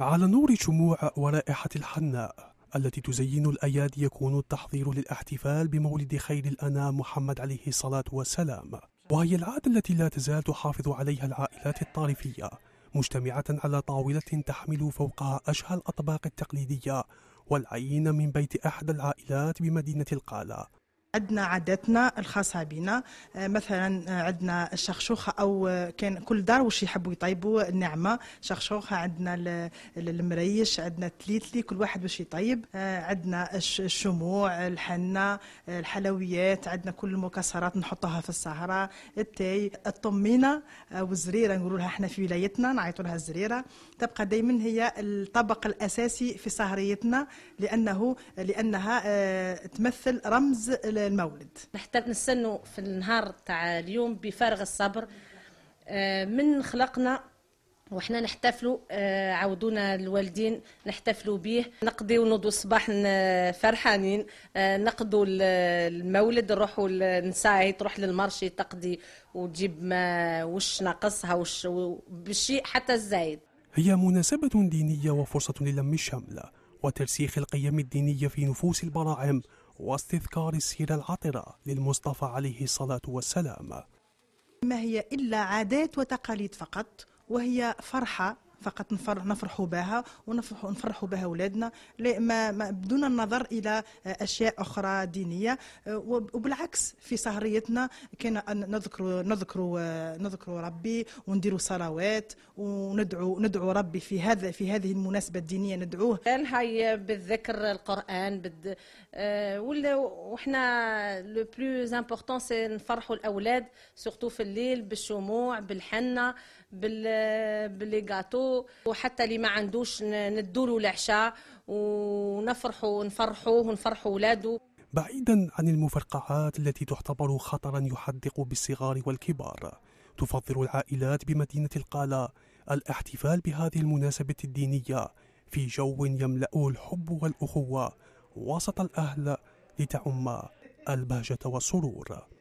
على نور شموع ورائحة الحناء التي تزين الأيادي يكون التحضير للاحتفال بمولد خير الأنام محمد عليه الصلاة والسلام وهي العادة التي لا تزال تحافظ عليها العائلات الطائفية مجتمعة على طاولة تحمل فوقها أشهى الأطباق التقليدية والعين من بيت أحد العائلات بمدينة القالة عندنا عاداتنا الخاصه بنا آه، مثلا آه، عندنا الشخشوخه او آه، كان كل دار واش يحبوا يطيبوا النعمه شخشوخه عندنا المريش عندنا تليتلي كل واحد واش يطيب عندنا الشموع الحنه الحلويات عندنا كل المكسرات نحطوها في السهره التاي الطمينه والزريره نقولولها لها احنا في ولايتنا نعيطولها لها الزريره تبقى دائما هي الطبق الاساسي في سهريتنا لانه لانها تمثل رمز المولد نحتاج نستنوا في النهار تاع اليوم بفارغ الصبر آه، من خلقنا وحنا نحتفلوا آه، عودونا الوالدين نحتفلوا به نقضي ونوضوا الصباح فرحانين آه، نقضوا المولد نروحوا نساعي تروح للمارشي تقضي وتجيب ما وش ناقصها وش بالشيء حتى الزايد هي مناسبة دينية وفرصة للم الشمل وترسيخ القيم الدينية في نفوس البراعم واستذكار السيرة العطرة للمصطفى عليه الصلاة والسلام ما هي إلا عادات وتقاليد فقط وهي فرحة فقط نفرح بها ونفرح نفرح بها اولادنا بدون النظر الى اشياء اخرى دينيه وبالعكس في سهريتنا كان نذكر نذكر نذكر ربي ونديروا صلوات وندعو ندعو ربي في هذا في هذه المناسبه الدينيه ندعوه هاي بالذكر القران بد آه، ولا وحنا لو بلوز امبورطون سي نفرحوا الاولاد سورتو في الليل بالشموع بالحنه بال باللي وحتى اللي ما عندوش ندوا له العشاء ونفرحوا ونفرحوه ونفرحوا ولاده بعيدا عن المفرقعات التي تعتبر خطرا يحدق بالصغار والكبار تفضل العائلات بمدينة القالة الاحتفال بهذه المناسبة الدينية في جو يملأه الحب والأخوة وسط الأهل لتعم البهجة والسرور